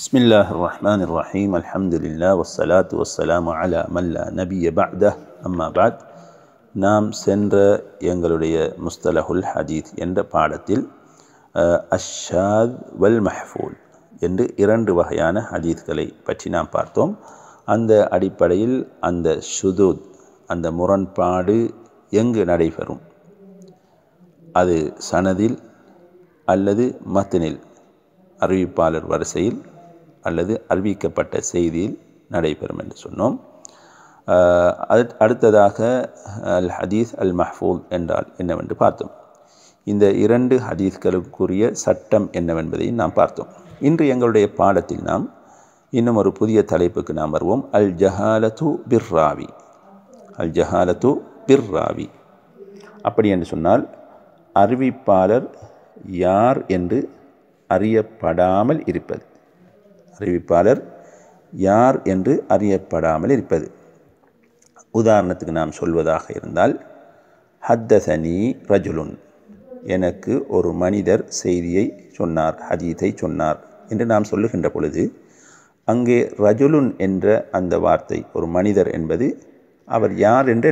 بسم الله الرحمن الرحيم الحمد لله والصلاة والسلام على من لا نبي بعده أما بعد நாம் சென்ற எங்களுடைய முஸ்தலஹுல் ஹதீத் என்ற பாடத்தில் அஷாத் வல் மஹ்ஃபூல் என்று இரண்டு வகையான ஹதீத்களை பற்றி நாம் பார்த்தோம் அந்த அடிப்படையில் அந்த ஷுதூத் அந்த முரண்பாடு எங்கு நடைபெறும் அது சனதில் அல்லது மத்தினில் அறிவிப்பாளர் வரிசையில் அல்லது அறிவிக்கப்பட்ட செய்தியில் நடைபெறும் என்று சொன்னோம் அடுத்ததாக அல் ஹதீஸ் அல் மஹ்பூல் என்றால் என்னவென்று பார்த்தோம் இந்த இரண்டு ஹதீஸ்களுக்குரிய சட்டம் என்னவென்பதையும் நாம் பார்த்தோம் இன்று எங்களுடைய பாடத்தில் நாம் இன்னும் ஒரு புதிய தலைப்புக்கு நாம் வருவோம் அல் ஜஹாலத்து பிர்ராவி அல் ஜஹாலத்து பிர்ராவி அப்படி என்று சொன்னால் அறிவிப்பாளர் யார் என்று அறியப்படாமல் இருப்பது அறிவிப்பாளர் யார் என்று அறியப்படாமல் இருப்பது உதாரணத்துக்கு நாம் சொல்வதாக இருந்தால் ஹத்தசனி ரஜுலுன் எனக்கு ஒரு மனிதர் செய்தியை சொன்னார் ஹதீத்தை சொன்னார் என்று நாம் சொல்லுகின்ற பொழுது அங்கே ரஜுலுன் என்ற அந்த வார்த்தை ஒரு மனிதர் என்பது அவர் யார் என்று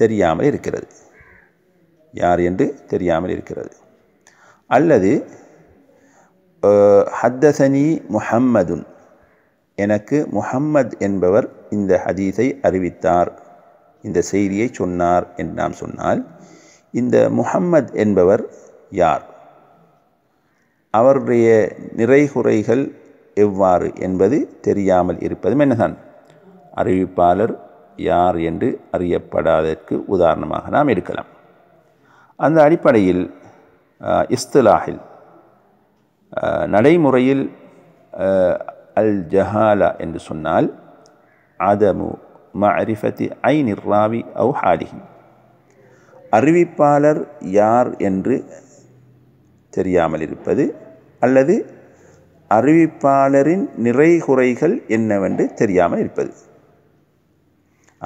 தெரியாமல் இருக்கிறது யார் என்று தெரியாமல் இருக்கிறது அல்லது ஹத்தசனி முஹம்மதுன் எனக்கு முஹம்மத் என்பவர் இந்த ஹதீஸை அறிவித்தார் இந்த செய்தியை சொன்னார் என்று நாம் சொன்னால் இந்த முஹம்மத் என்பவர் யார் அவருடைய நிறைகுறைகள் எவ்வாறு என்பது தெரியாமல் இருப்பதும் என்னதான் அறிவிப்பாளர் யார் என்று அறியப்படாததற்கு உதாரணமாக நாம் இருக்கலாம் அந்த அடிப்படையில் இஸ்திலாஹில் நடைமுறையில் அல் ஜஹாலா என்று சொன்னால் அதமு மரிஃபத்தி ஐ ராவி அவு ஹாலிஹி அறிவிப்பாளர் யார் என்று தெரியாமல் இருப்பது அல்லது அறிவிப்பாளரின் நிறை குறைகள் என்னவென்று தெரியாமல் இருப்பது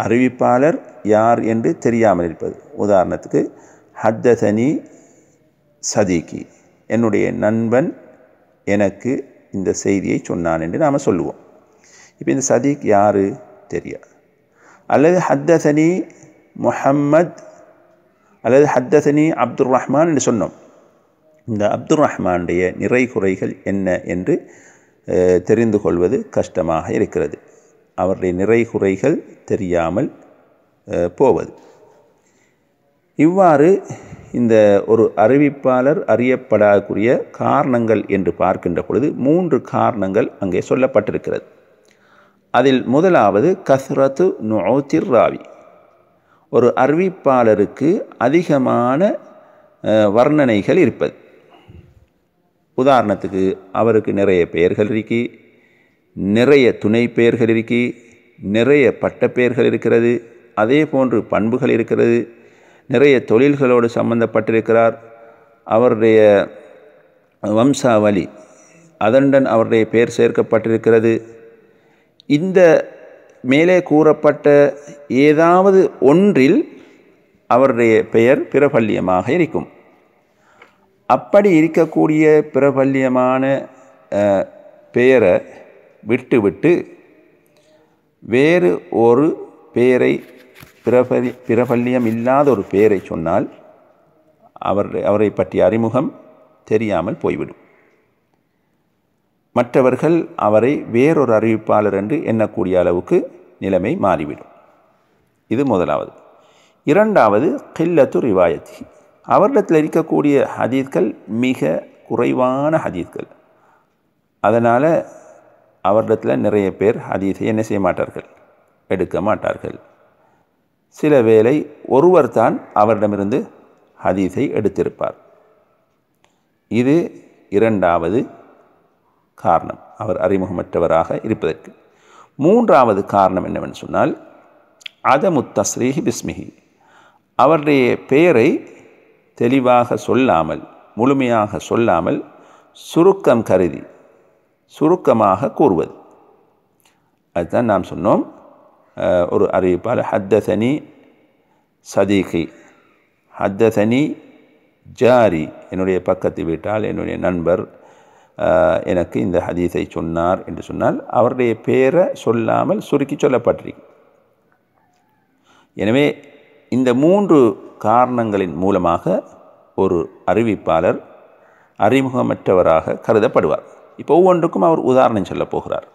அறிவிப்பாளர் யார் என்று தெரியாமல் இருப்பது உதாரணத்துக்கு ஹத்தசனி சதீகி என்னுடைய நண்பன் எனக்கு இந்த செய்தியை சொன்னான் என்று நாம் சொல்லுவோம் இப்போ இந்த சதீக் யார் தெரியாது அல்லது ஹத்தசனி முஹம்மத் அல்லது ஹத்தசனி அப்துல் ரஹ்மான் என்று சொன்னோம் இந்த அப்துல் ரஹ்மானுடைய நிறை குறைகள் என்ன என்று தெரிந்து கொள்வது கஷ்டமாக இருக்கிறது அவருடைய நிறை குறைகள் தெரியாமல் போவது இவ்வாறு இந்த ஒரு அறிவிப்பாளர் அறியப்படக்கூடிய காரணங்கள் என்று பார்க்கின்ற பொழுது மூன்று காரணங்கள் அங்கே சொல்லப்பட்டிருக்கிறது அதில் முதலாவது கஸ்ரத்து நோத்திர் ராவி ஒரு அறிவிப்பாளருக்கு அதிகமான வர்ணனைகள் இருப்பது உதாரணத்துக்கு அவருக்கு நிறைய பெயர்கள் இருக்கி நிறைய துணை பெயர்கள் இருக்கி நிறைய பட்டப்பெயர்கள் இருக்கிறது அதே போன்று பண்புகள் இருக்கிறது நிறைய தொழில்களோடு சம்பந்தப்பட்டிருக்கிறார் அவருடைய வம்சாவளி அதனுடன் அவருடைய பெயர் சேர்க்கப்பட்டிருக்கிறது இந்த மேலே கூறப்பட்ட ஏதாவது ஒன்றில் அவருடைய பெயர் பிரபல்யமாக இருக்கும் அப்படி இருக்கக்கூடிய பிரபல்யமான பெயரை விட்டுவிட்டு வேறு ஒரு பெயரை பிரபலி பிரபல்யம் இல்லாத ஒரு பெயரை சொன்னால் அவர் அவரை பற்றிய அறிமுகம் தெரியாமல் போய்விடும் மற்றவர்கள் அவரை வேறொரு அறிவிப்பாளர் என்று எண்ணக்கூடிய அளவுக்கு நிலைமை மாறிவிடும் இது முதலாவது இரண்டாவது கில்லத்து ரிவாயத்தி அவரிடத்தில் இருக்கக்கூடிய ஹதீத்கள் மிக குறைவான ஹதீத்கள் அதனால் அவரிடத்தில் நிறைய பேர் ஹதீஸை என்ன செய்ய மாட்டார்கள் எடுக்க மாட்டார்கள் சில வேளை ஒருவர்தான் அவரிடமிருந்து ஹதீஸை எடுத்திருப்பார் இது இரண்டாவது காரணம் அவர் அறிமுகமற்றவராக இருப்பதற்கு மூன்றாவது காரணம் என்னவென்று சொன்னால் அத தஸ்ரீஹி பிஸ்மிஹி அவருடைய பெயரை தெளிவாக சொல்லாமல் முழுமையாக சொல்லாமல் சுருக்கம் கருதி சுருக்கமாக கூறுவது அதுதான் நாம் சொன்னோம் ஒரு அறிவிப்பால் ஹத்தசனி சதீகி ஹத்தசனி ஜாரி என்னுடைய பக்கத்து வீட்டால் என்னுடைய நண்பர் எனக்கு இந்த ஹதீஸை சொன்னார் என்று சொன்னால் அவருடைய பேரை சொல்லாமல் சுருக்கி சொல்லப்பட்டிருக்கு எனவே இந்த மூன்று காரணங்களின் மூலமாக ஒரு அறிவிப்பாளர் அறிமுகமற்றவராக கருதப்படுவார் இப்போ ஒவ்வொன்றுக்கும் அவர் உதாரணம் சொல்லப் போகிறார்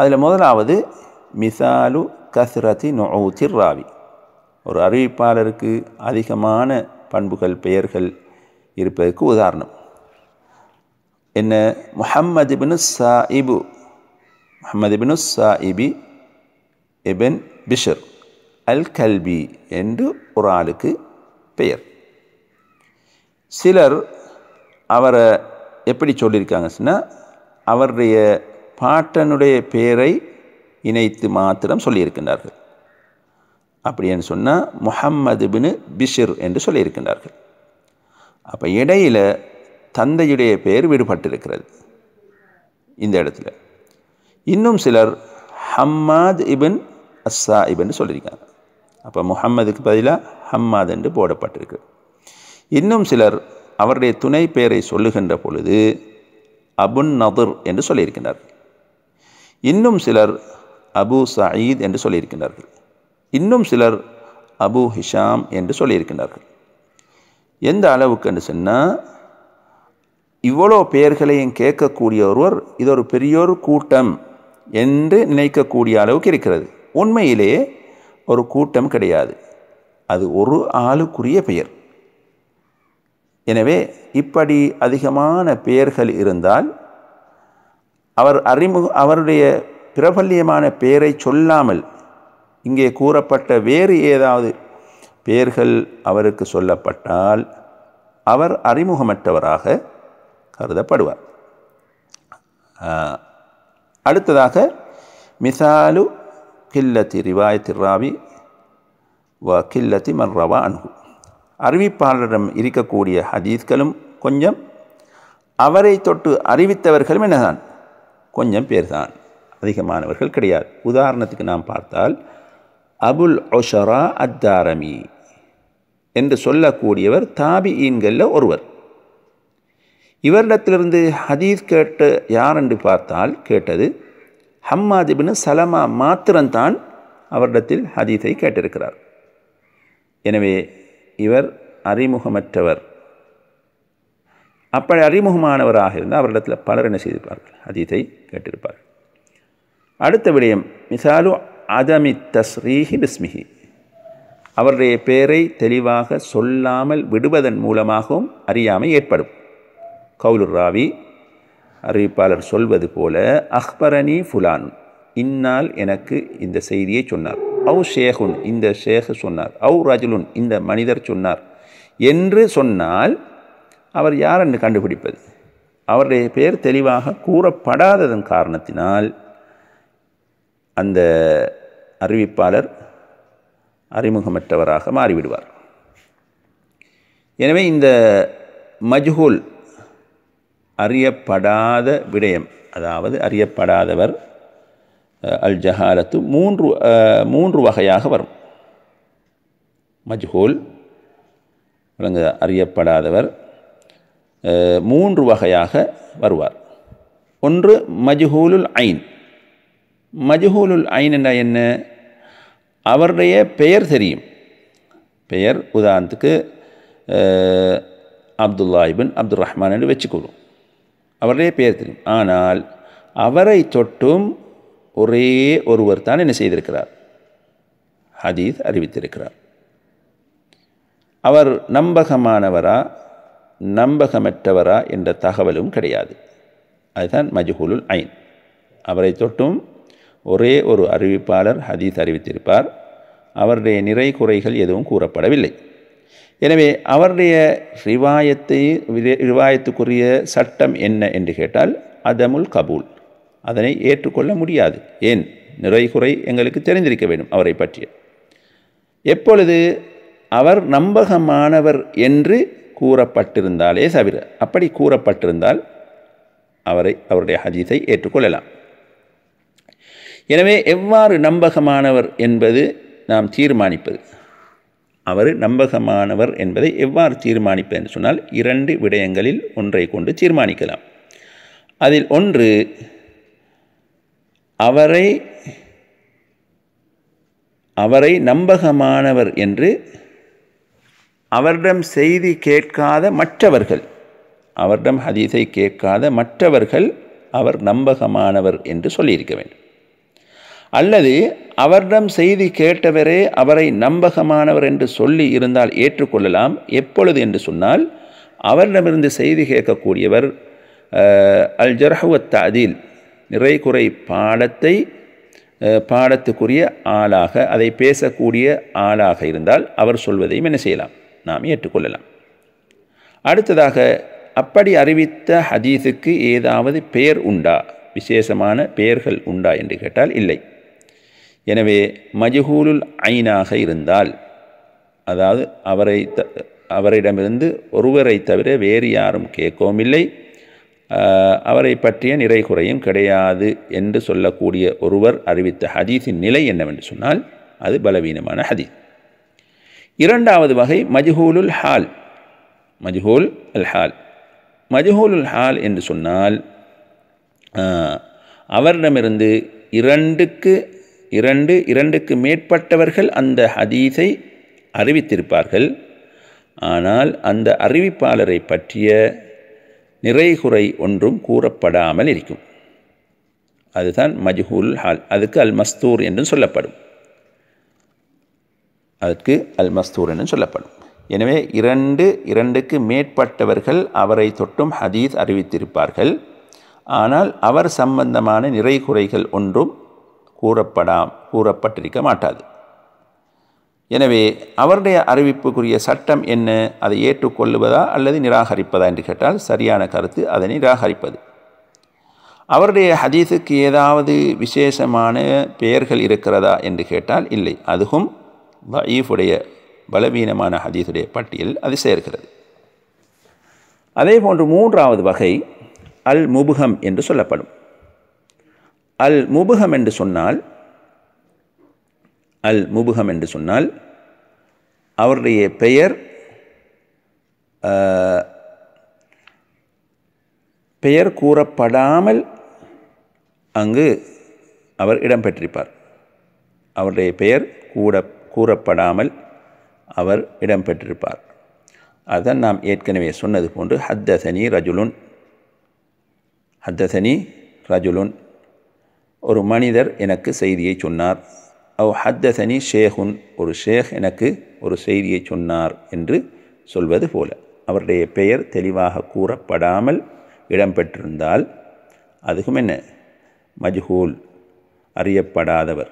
அதில் முதலாவது மிசாலு கசுரதி ராவி ஒரு அறிவிப்பாளருக்கு அதிகமான பண்புகள் பெயர்கள் இருப்பதற்கு உதாரணம் என்ன Muhammad ibn Saib Muhammad bin Saib ibn Bishr al Kalbi என்று ஒரு ஆளுக்கு பெயர் சிலர் அவரை எப்படி சொல்லியிருக்காங்க சொன்னால் அவருடைய பாட்டனுடைய பெயரை இணைத்து மாத்திரம் சொல்லியிருக்கின்றார்கள் அப்படின்னு சொன்னால் முஹம்மது பின் பிஷிர் என்று சொல்லியிருக்கின்றார்கள் அப்போ இடையில் தந்தையுடைய பெயர் விடுபட்டிருக்கிறது இந்த இடத்துல இன்னும் சிலர் ஹம்மாத் இபின் அஸ்ஸா இபின்னு சொல்லியிருக்காங்க அப்போ முஹம்மதுக்கு பதிலாக ஹம்மாத் என்று போடப்பட்டிருக்கு இன்னும் சிலர் அவருடைய துணை பெயரை சொல்லுகின்ற பொழுது அபுன் நதுர் என்று சொல்லியிருக்கின்றார் இன்னும் சிலர் அபு சயீத் என்று சொல்லியிருக்கின்றார்கள் இன்னும் சிலர் அபு ஹிஷாம் என்று சொல்லியிருக்கின்றார்கள் எந்த அளவுக்கு என்று சொன்னால் இவ்வளோ பெயர்களையும் கேட்கக்கூடிய ஒருவர் இது ஒரு பெரியோர் கூட்டம் என்று நினைக்கக்கூடிய அளவுக்கு இருக்கிறது உண்மையிலே ஒரு கூட்டம் கிடையாது அது ஒரு ஆளுக்குரிய பெயர் எனவே இப்படி அதிகமான பெயர்கள் இருந்தால் அவர் அறிமுக அவருடைய பிரபல்யமான பெயரை சொல்லாமல் இங்கே கூறப்பட்ட வேறு ஏதாவது பெயர்கள் அவருக்கு சொல்லப்பட்டால் அவர் அறிமுகமற்றவராக கருதப்படுவார் அடுத்ததாக மிசாலு கில்லத்தி ரிவாய் ராவி வ கில்லத்தி மர்ரவா அணுகு அறிவிப்பாளரிடம் இருக்கக்கூடிய ஹதீஸ்களும் கொஞ்சம் அவரை தொட்டு அறிவித்தவர்களும் என்னதான் கொஞ்சம் பேர்தான் அதிகமானவர்கள் கிடையாது உதாரணத்துக்கு நாம் பார்த்தால் அபுல் ஒஷரா அத்தாரமி என்று சொல்லக்கூடியவர் தாபி ஈன்களில் ஒருவர் இவரிடத்திலிருந்து ஹதீஸ் கேட்டு யார் என்று பார்த்தால் கேட்டது ஹம்மாதிபின் சலமா மாத்திரம்தான் அவரிடத்தில் ஹதீஸை கேட்டிருக்கிறார் எனவே இவர் அறிமுகமற்றவர் அப்படி அறிமுகமானவராக இருந்தால் அவரிடத்தில் பலர் என்ன செய்திருப்பார்கள் ஹதீஸை கேட்டிருப்பார்கள் அடுத்த விடயம் மிசாலு அதமி தஸ்ரீஹி பிஸ்மிஹி அவருடைய பெயரை தெளிவாக சொல்லாமல் விடுவதன் மூலமாகவும் அறியாமை ஏற்படும் கவுலுர் ராவி அறிவிப்பாளர் சொல்வது போல அஹ்பரணி ஃபுலான் இந்நாள் எனக்கு இந்த செய்தியை சொன்னார் ஔ ஷேகுன் இந்த ஷேக சொன்னார் ஔ ரஜுலுன் இந்த மனிதர் சொன்னார் என்று சொன்னால் அவர் யார் என்று கண்டுபிடிப்பது அவருடைய பெயர் தெளிவாக கூறப்படாததன் காரணத்தினால் அந்த அறிவிப்பாளர் அறிமுகமற்றவராக மாறிவிடுவார் எனவே இந்த மஜ்ஹூல் அறியப்படாத விடயம் அதாவது அறியப்படாதவர் அல் ஜஹாலத்து மூன்று மூன்று வகையாக வரும் மஜ்ஹூல் அறியப்படாதவர் மூன்று வகையாக வருவார் ஒன்று மஜ்ஹூலுல் ஐன் மஜ்ஹூலுல் ஐன் என்றால் என்ன அவருடைய பெயர் தெரியும் பெயர் உதாரணத்துக்கு அப்துல்லா இபின் அப்துல் ரஹ்மான் என்று வச்சுக்கொள்ளும் அவருடைய பெயர் தெரியும் ஆனால் அவரை தொட்டும் ஒரே ஒருவர் தான் என்ன செய்திருக்கிறார் ஹதீஸ் அறிவித்திருக்கிறார் அவர் நம்பகமானவரா நம்பகமற்றவரா என்ற தகவலும் கிடையாது அதுதான் மஜ்ஹூலுல் ஐன் அவரை தொட்டும் ஒரே ஒரு அறிவிப்பாளர் ஹதீஸ் அறிவித்திருப்பார் அவருடைய நிறை குறைகள் எதுவும் கூறப்படவில்லை எனவே அவருடைய ரிவாயத்தை ரிவாயத்துக்குரிய சட்டம் என்ன என்று கேட்டால் அதமுல் கபூல் அதனை ஏற்றுக்கொள்ள முடியாது ஏன் நிறை குறை எங்களுக்கு தெரிந்திருக்க வேண்டும் அவரை பற்றிய எப்பொழுது அவர் நம்பகமானவர் என்று கூறப்பட்டிருந்தாலே தவிர அப்படி கூறப்பட்டிருந்தால் அவரை அவருடைய ஹதீஸை ஏற்றுக்கொள்ளலாம் எனவே எவ்வாறு நம்பகமானவர் என்பது நாம் தீர்மானிப்பது அவர் நம்பகமானவர் என்பதை எவ்வாறு தீர்மானிப்பது என்று சொன்னால் இரண்டு விடயங்களில் ஒன்றை கொண்டு தீர்மானிக்கலாம் அதில் ஒன்று அவரை அவரை நம்பகமானவர் என்று அவரிடம் செய்தி கேட்காத மற்றவர்கள் அவரிடம் ஹதீஸை கேட்காத மற்றவர்கள் அவர் நம்பகமானவர் என்று சொல்லியிருக்க வேண்டும் அல்லது அவரிடம் செய்தி கேட்டவரே அவரை நம்பகமானவர் என்று சொல்லி இருந்தால் ஏற்றுக்கொள்ளலாம் எப்பொழுது என்று சொன்னால் அவரிடமிருந்து செய்தி கேட்கக்கூடியவர் அல் ஜர்ஹுவத் அதில் நிறை குறை பாடத்தை பாடத்துக்குரிய ஆளாக அதை பேசக்கூடிய ஆளாக இருந்தால் அவர் சொல்வதையும் என்ன செய்யலாம் நாம் ஏற்றுக்கொள்ளலாம் அடுத்ததாக அப்படி அறிவித்த ஹதீஸுக்கு ஏதாவது பெயர் உண்டா விசேஷமான பெயர்கள் உண்டா என்று கேட்டால் இல்லை எனவே மஜஹூலுல் ஐனாக இருந்தால் அதாவது அவரை த அவரிடமிருந்து ஒருவரை தவிர வேறு யாரும் கேட்கவும் இல்லை அவரை பற்றிய நிறை குறையும் கிடையாது என்று சொல்லக்கூடிய ஒருவர் அறிவித்த ஹதீஸின் நிலை என்னவென்று சொன்னால் அது பலவீனமான ஹதீஸ் இரண்டாவது வகை மஜ்ஹூலுல் ஹால் மஜ்ஹூல் அல் ஹால் மஜ்ஹூலுல் ஹால் என்று சொன்னால் அவரிடமிருந்து இரண்டுக்கு இரண்டு இரண்டுக்கு மேற்பட்டவர்கள் அந்த ஹதீஸை அறிவித்திருப்பார்கள் ஆனால் அந்த அறிவிப்பாளரை பற்றிய நிறைகுறை ஒன்றும் கூறப்படாமல் இருக்கும் அதுதான் மஜ்ஹூல் ஹால் அதுக்கு அல் மஸ்தூர் என்றும் சொல்லப்படும் அதற்கு அல் மஸ்தூர் என்றும் சொல்லப்படும் எனவே இரண்டு இரண்டுக்கு மேற்பட்டவர்கள் அவரை தொட்டும் ஹதீஸ் அறிவித்திருப்பார்கள் ஆனால் அவர் சம்பந்தமான நிறைகுறைகள் ஒன்றும் கூறப்படாம் கூறப்பட்டிருக்க மாட்டாது எனவே அவருடைய அறிவிப்புக்குரிய சட்டம் என்ன அதை ஏற்றுக்கொள்ளுவதா அல்லது நிராகரிப்பதா என்று கேட்டால் சரியான கருத்து அதை நிராகரிப்பது அவருடைய ஹதீஸுக்கு ஏதாவது விசேஷமான பெயர்கள் இருக்கிறதா என்று கேட்டால் இல்லை அதுவும் வயீஃபுடைய பலவீனமான ஹதீஸுடைய பட்டியல் அது சேர்க்கிறது அதே போன்று மூன்றாவது வகை அல் முபுகம் என்று சொல்லப்படும் அல் முபுகம் என்று சொன்னால் அல் முபுகம் என்று சொன்னால் அவருடைய பெயர் பெயர் கூறப்படாமல் அங்கு அவர் இடம்பெற்றிருப்பார் அவருடைய பெயர் கூட கூறப்படாமல் அவர் இடம்பெற்றிருப்பார் அதன் நாம் ஏற்கனவே சொன்னது போன்று ஹத்தசனி ரஜுலுன் ஹத்தசனி ரஜுலுன் ஒரு மனிதர் எனக்கு செய்தியை சொன்னார் அவ் ஹத்தசனி ஷேகுன் ஒரு ஷேக் எனக்கு ஒரு செய்தியை சொன்னார் என்று சொல்வது போல அவருடைய பெயர் தெளிவாக கூறப்படாமல் இடம்பெற்றிருந்தால் அதுக்கும் என்ன மஜ்ஹூல் அறியப்படாதவர்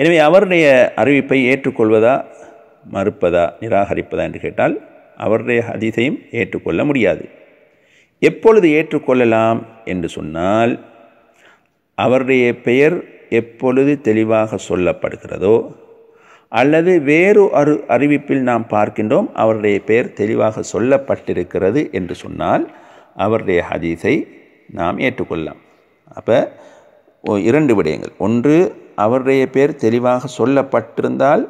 எனவே அவருடைய அறிவிப்பை ஏற்றுக்கொள்வதா மறுப்பதா நிராகரிப்பதா என்று கேட்டால் அவருடைய அதிசயம் ஏற்றுக்கொள்ள முடியாது எப்பொழுது ஏற்றுக்கொள்ளலாம் என்று சொன்னால் அவருடைய பெயர் எப்பொழுது தெளிவாக சொல்லப்படுகிறதோ அல்லது வேறு அரு அறிவிப்பில் நாம் பார்க்கின்றோம் அவருடைய பெயர் தெளிவாக சொல்லப்பட்டிருக்கிறது என்று சொன்னால் அவருடைய ஹதீஸை நாம் ஏற்றுக்கொள்ளலாம் அப்போ இரண்டு விடயங்கள் ஒன்று அவருடைய பெயர் தெளிவாக சொல்லப்பட்டிருந்தால்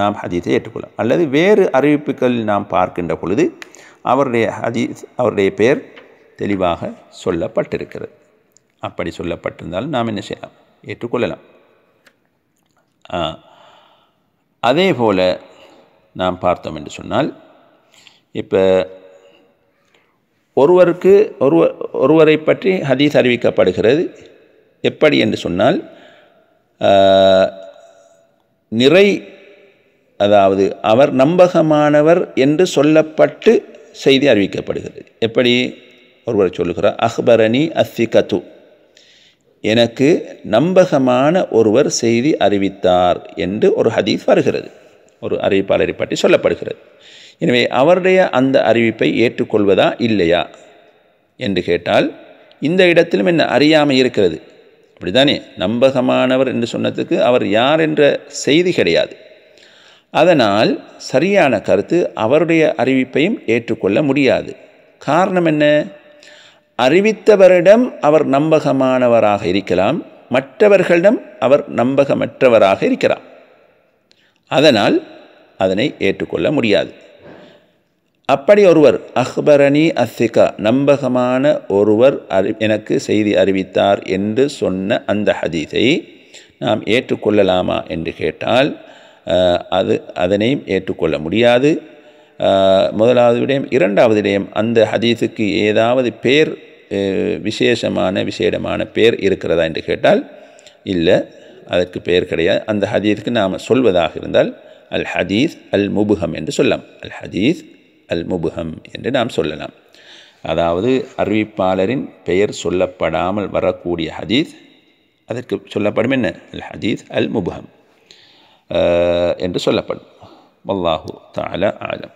நாம் ஹதீஸை ஏற்றுக்கொள்ளலாம் அல்லது வேறு அறிவிப்புகளில் நாம் பார்க்கின்ற பொழுது அவருடைய ஹதீஸ் அவருடைய பெயர் தெளிவாக சொல்லப்பட்டிருக்கிறது அப்படி சொல்லப்பட்டிருந்தாலும் நாம் என்ன செய்யலாம் ஏற்றுக்கொள்ளலாம் அதே போல் நாம் பார்த்தோம் என்று சொன்னால் இப்போ ஒருவருக்கு ஒருவர் ஒருவரை பற்றி ஹதீஸ் அறிவிக்கப்படுகிறது எப்படி என்று சொன்னால் நிறை அதாவது அவர் நம்பகமானவர் என்று சொல்லப்பட்டு செய்தி அறிவிக்கப்படுகிறது எப்படி ஒருவர் சொல்லுகிறார் அஹ்பரணி அஸ்திகத்து எனக்கு நம்பகமான ஒருவர் செய்தி அறிவித்தார் என்று ஒரு ஹதீஸ் வருகிறது ஒரு அறிவிப்பாளரை பற்றி சொல்லப்படுகிறது எனவே அவருடைய அந்த அறிவிப்பை ஏற்றுக்கொள்வதா இல்லையா என்று கேட்டால் இந்த இடத்திலும் என்ன அறியாமை இருக்கிறது அப்படிதானே நம்பகமானவர் என்று சொன்னதுக்கு அவர் யார் என்ற செய்தி கிடையாது அதனால் சரியான கருத்து அவருடைய அறிவிப்பையும் ஏற்றுக்கொள்ள முடியாது காரணம் என்ன அறிவித்தவரிடம் அவர் நம்பகமானவராக இருக்கலாம் மற்றவர்களிடம் அவர் நம்பகமற்றவராக இருக்கிறார் அதனால் அதனை ஏற்றுக்கொள்ள முடியாது அப்படி ஒருவர் அஹ்பரணி அசிகா நம்பகமான ஒருவர் அறி எனக்கு செய்தி அறிவித்தார் என்று சொன்ன அந்த ஹதீஸை நாம் ஏற்றுக்கொள்ளலாமா என்று கேட்டால் அது அதனையும் ஏற்றுக்கொள்ள முடியாது முதலாவது விடயம் இரண்டாவது விடயம் அந்த ஹதீஸுக்கு ஏதாவது பேர் விசேஷமான விசேடமான பேர் இருக்கிறதா என்று கேட்டால் இல்லை அதற்கு பேர் கிடையாது அந்த ஹதீஸுக்கு நாம் சொல்வதாக இருந்தால் அல் ஹதீஸ் அல் முபுகம் என்று சொல்லலாம் அல் ஹதீஸ் அல் முபுகம் என்று நாம் சொல்லலாம் அதாவது அறிவிப்பாளரின் பெயர் சொல்லப்படாமல் வரக்கூடிய ஹதீஸ் அதற்கு சொல்லப்படும் என்ன அல் ஹதீஸ் அல் முபுகம் என்று சொல்லப்படும் வல்லாஹு தாலா ஆலம்